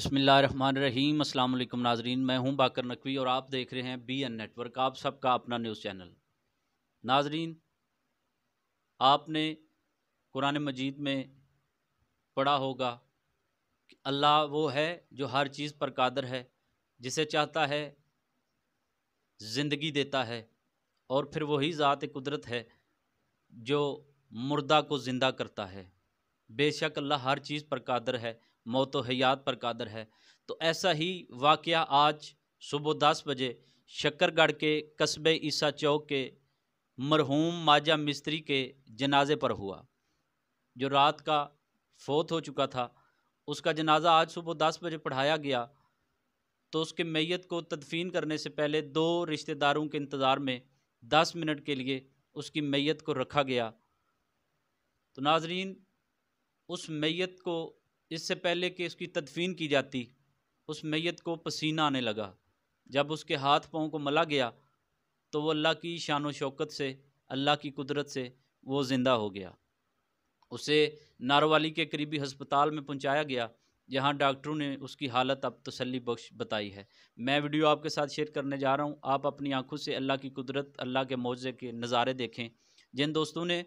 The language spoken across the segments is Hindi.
बसमीम अल्लाम नाजरीन मैं हूं बाकर नकवी और आप देख रहे हैं बी एन नेटवर्क आप सबका अपना न्यूज़ चैनल नाजरीन आपने कुरान मजीद में पढ़ा होगा कि अल्लाह वो है जो हर चीज़ पर कादर है जिसे चाहता है ज़िंदगी देता है और फिर वही ज़ात कुदरत है जो मुर्दा को ज़िंदा करता है बेशक अल्लाह हर चीज़ पर कादर है मौत तो हयात पर कादर है तो ऐसा ही वाक़ आज सुबह दस बजे शक्करगढ़ के कस्बे ईसा चौक के मरहूम माजा मिस्त्री के जनाजे पर हुआ जो रात का फोत हो चुका था उसका जनाजा आज सुबह दस बजे पढ़ाया गया तो उसके मैत को तदफीन करने से पहले दो रिश्तेदारों के इंतज़ार में दस मिनट के लिए उसकी मैत को रखा गया तो नाजरीन उस मैत को इससे पहले कि उसकी तदफीन की जाती उस मैत को पसीना आने लगा जब उसके हाथ पाँव को मला गया तो वो अल्लाह की शान शौकत से अल्लाह की कुदरत से वो ज़िंदा हो गया उसे नारवाली के करीबी हस्पताल में पहुँचाया गया जहाँ डॉक्टरों ने उसकी हालत अब तसली बख्श बताई है मैं वीडियो आपके साथ शेयर करने जा रहा हूँ आप अपनी आंखों से अल्लाह की कुदरत अल्लाह के मौजे के नज़ारे देखें जिन दोस्तों ने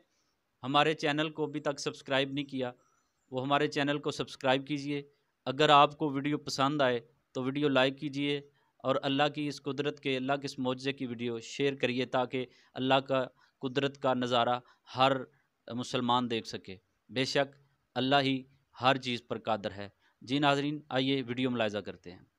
हमारे चैनल को अभी तक सब्सक्राइब नहीं किया वो हमारे चैनल को सब्सक्राइब कीजिए अगर आपको वीडियो पसंद आए तो वीडियो लाइक कीजिए और अल्लाह की इस कुदरत के अल्लाह के इस मुआवजे की वीडियो शेयर करिए ताकि अल्लाह का कुदरत का नज़ारा हर मुसलमान देख सके बेशक अल्लाह ही हर चीज़ पर कादर है जी नाजरीन आइए वीडियो मुलायजा करते हैं